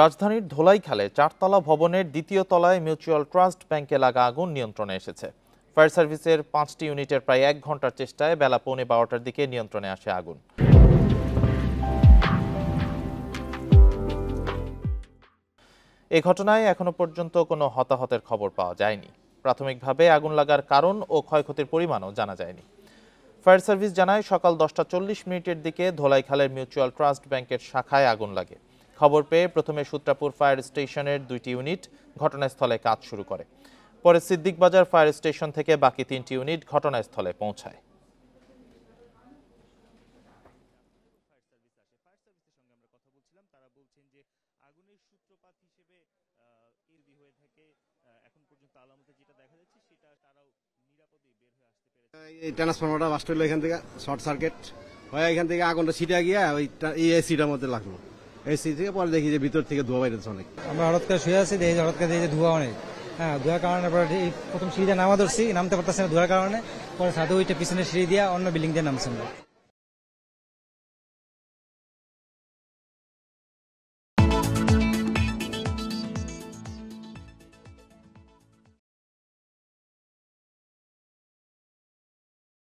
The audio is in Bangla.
রাজধানীর ধোলাইখালে চারতলা ভবনের দ্বিতীয় তলায় মিউচুয়াল ট্রাস্ট ব্যাংকে লাগা আগুন নিয়ন্ত্রণে এসেছে ফায়ার সার্ভিসের পাঁচটি ইউনিটের প্রায় এক ঘন্টার চেষ্টায় বেলা পৌনে বারোটার দিকে নিয়ন্ত্রণে আসে আগুন এ ঘটনায় এখনো পর্যন্ত কোনো হতাহতের খবর পাওয়া যায়নি প্রাথমিকভাবে আগুন লাগার কারণ ও ক্ষয়ক্ষতির পরিমাণও জানা যায়নি ফায়ার সার্ভিস জানায় সকাল দশটা চল্লিশ মিনিটের দিকে ধোলাইখালের মিউচুয়াল ট্রাস্ট ব্যাংকের শাখায় আগুন লাগে খবর পেয়ে প্রথমে সূত্রাপুর ফায়ার স্টেশনের দুইটি ইউনিট ঘটনাস্থলে কাজ শুরু করে পরে সিদ্দিক বাজার ফায়ার স্টেশন থেকে বাকি তিনটি ইউনিট ঘটনাস্থলে পৌঁছায় এই ট্রান্সফর্মারটা বাস্ট এখান থেকে শর্ট সার্কিট হয় এখান থেকে আগুনটা ছিটা গিয়া ওই এসিটার মধ্যে লাগলো এসি থেকে পরে দেখি যে ভিতর থেকে ধোয়া বেরোচ্ছে অনেক আমরা হঠাৎ করে শুয়ে আছি দেখি হঠাৎ করে দেখি ধোয়া অনেক হ্যাঁ ধোয়ার কারণে প্রথম সিঁড়িতে নামা ধরছি নামতে পারতেছি না ধোয়ার কারণে পরে সাথে ওইটা পিছনে সিঁড়ি দিয়ে অন্য বিল্ডিং দিয়ে নামছি আমরা